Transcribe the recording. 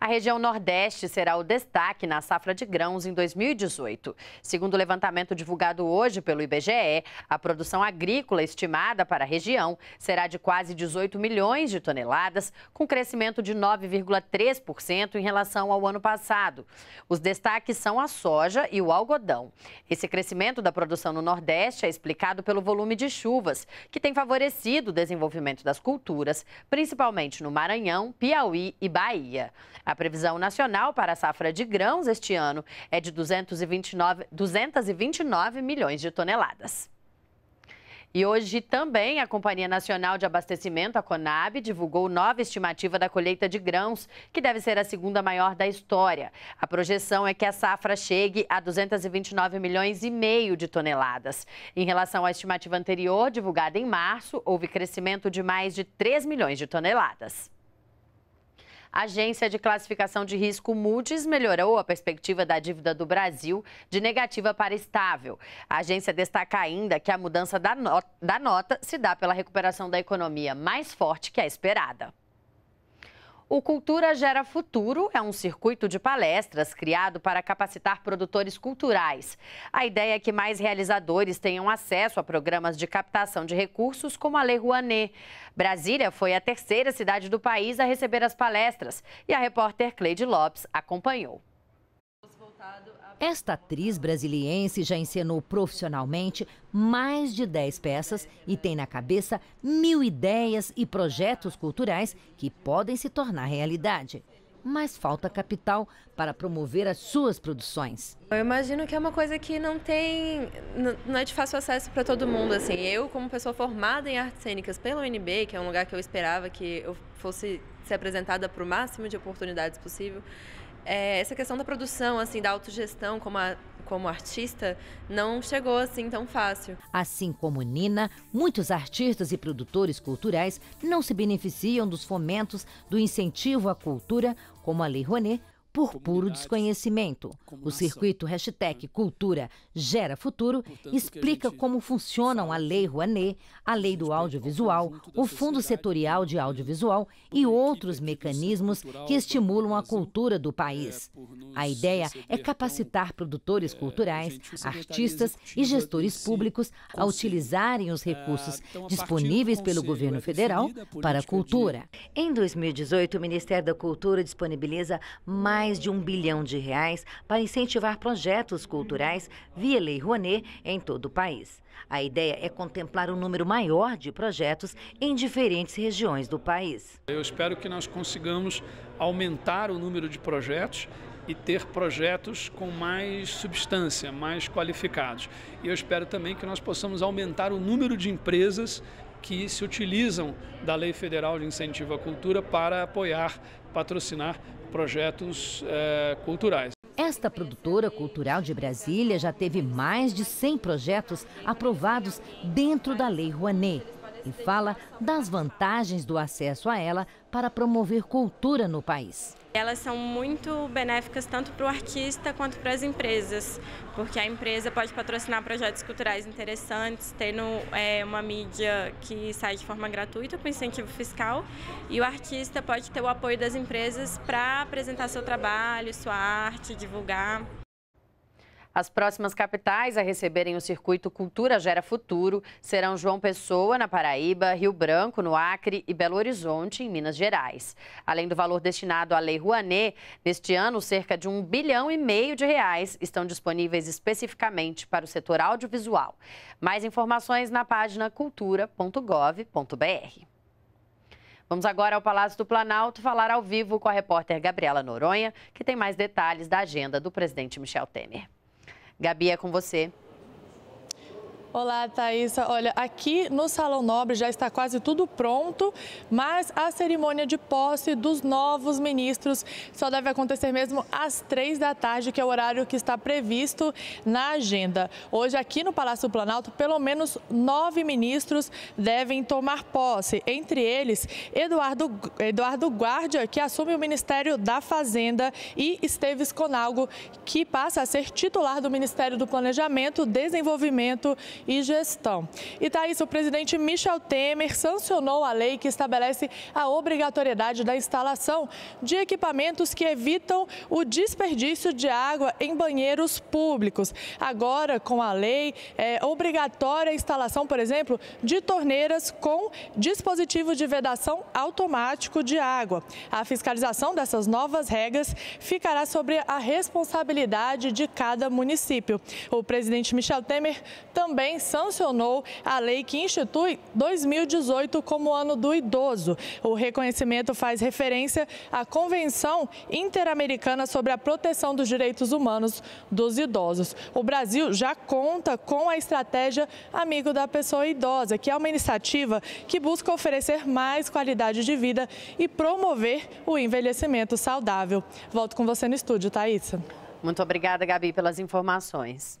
A região Nordeste será o destaque na safra de grãos em 2018. Segundo o levantamento divulgado hoje pelo IBGE, a produção agrícola estimada para a região será de quase 18 milhões de toneladas, com crescimento de 9,3% em relação ao ano passado. Os destaques são a soja e o algodão. Esse crescimento da produção no Nordeste é explicado pelo volume de chuvas, que tem favorecido o desenvolvimento das culturas, principalmente no Maranhão, Piauí e Bahia. A previsão nacional para a safra de grãos este ano é de 229, 229 milhões de toneladas. E hoje também a Companhia Nacional de Abastecimento, a Conab, divulgou nova estimativa da colheita de grãos, que deve ser a segunda maior da história. A projeção é que a safra chegue a 229 milhões e meio de toneladas. Em relação à estimativa anterior, divulgada em março, houve crescimento de mais de 3 milhões de toneladas. A agência de classificação de risco Moody's melhorou a perspectiva da dívida do Brasil de negativa para estável. A agência destaca ainda que a mudança da, not da nota se dá pela recuperação da economia mais forte que a esperada. O Cultura Gera Futuro é um circuito de palestras criado para capacitar produtores culturais. A ideia é que mais realizadores tenham acesso a programas de captação de recursos, como a Lei Rouanet. Brasília foi a terceira cidade do país a receber as palestras e a repórter Cleide Lopes acompanhou. Esta atriz brasiliense já encenou profissionalmente mais de 10 peças e tem na cabeça mil ideias e projetos culturais que podem se tornar realidade. Mas falta capital para promover as suas produções. Eu imagino que é uma coisa que não tem, não é de fácil acesso para todo mundo. Assim, eu como pessoa formada em artes cênicas pela UNB, que é um lugar que eu esperava que eu fosse ser apresentada para o máximo de oportunidades possível, é, essa questão da produção, assim, da autogestão como, a, como artista, não chegou assim tão fácil. Assim como Nina, muitos artistas e produtores culturais não se beneficiam dos fomentos do incentivo à cultura, como a Lei Rouenet, por puro desconhecimento. O circuito hashtag hum. Cultura Gera Futuro explica como funcionam a Lei Rouanet, a Lei do Audiovisual, o Fundo Setorial de Audiovisual e outros mecanismos que estimulam a cultura do é, país. A ideia é capacitar produtores é, culturais, artistas e gestores públicos a utilizarem os ah, recursos então, disponíveis pelo é governo federal para a cultura. Em 2018, o Ministério da Cultura disponibiliza mais mais de um bilhão de reais para incentivar projetos culturais via Lei Rouanet em todo o país. A ideia é contemplar um número maior de projetos em diferentes regiões do país. Eu espero que nós consigamos aumentar o número de projetos e ter projetos com mais substância, mais qualificados. E eu espero também que nós possamos aumentar o número de empresas que se utilizam da Lei Federal de Incentivo à Cultura para apoiar, patrocinar projetos eh, culturais. Esta produtora cultural de Brasília já teve mais de 100 projetos aprovados dentro da Lei Rouanet e fala das vantagens do acesso a ela para promover cultura no país. Elas são muito benéficas tanto para o artista quanto para as empresas, porque a empresa pode patrocinar projetos culturais interessantes, tendo é, uma mídia que sai de forma gratuita com incentivo fiscal, e o artista pode ter o apoio das empresas para apresentar seu trabalho, sua arte, divulgar. As próximas capitais a receberem o circuito Cultura Gera Futuro serão João Pessoa, na Paraíba, Rio Branco, no Acre e Belo Horizonte, em Minas Gerais. Além do valor destinado à Lei Rouanet, neste ano, cerca de um bilhão e meio de reais estão disponíveis especificamente para o setor audiovisual. Mais informações na página cultura.gov.br. Vamos agora ao Palácio do Planalto falar ao vivo com a repórter Gabriela Noronha, que tem mais detalhes da agenda do presidente Michel Temer. Gabi, é com você. Olá, Thaisa. Olha, aqui no Salão Nobre já está quase tudo pronto, mas a cerimônia de posse dos novos ministros só deve acontecer mesmo às três da tarde, que é o horário que está previsto na agenda. Hoje, aqui no Palácio Planalto, pelo menos nove ministros devem tomar posse. Entre eles, Eduardo, Eduardo Guardia, que assume o Ministério da Fazenda, e Esteves Conalgo, que passa a ser titular do Ministério do Planejamento, Desenvolvimento e Gestão. E Thaís, tá o presidente Michel Temer sancionou a lei que estabelece a obrigatoriedade da instalação de equipamentos que evitam o desperdício de água em banheiros públicos. Agora, com a lei, é obrigatória a instalação, por exemplo, de torneiras com dispositivo de vedação automático de água. A fiscalização dessas novas regras ficará sobre a responsabilidade de cada município. O presidente Michel Temer também também sancionou a lei que institui 2018 como ano do idoso. O reconhecimento faz referência à Convenção Interamericana sobre a Proteção dos Direitos Humanos dos Idosos. O Brasil já conta com a estratégia Amigo da Pessoa Idosa, que é uma iniciativa que busca oferecer mais qualidade de vida e promover o envelhecimento saudável. Volto com você no estúdio, Thaís. Muito obrigada, Gabi, pelas informações.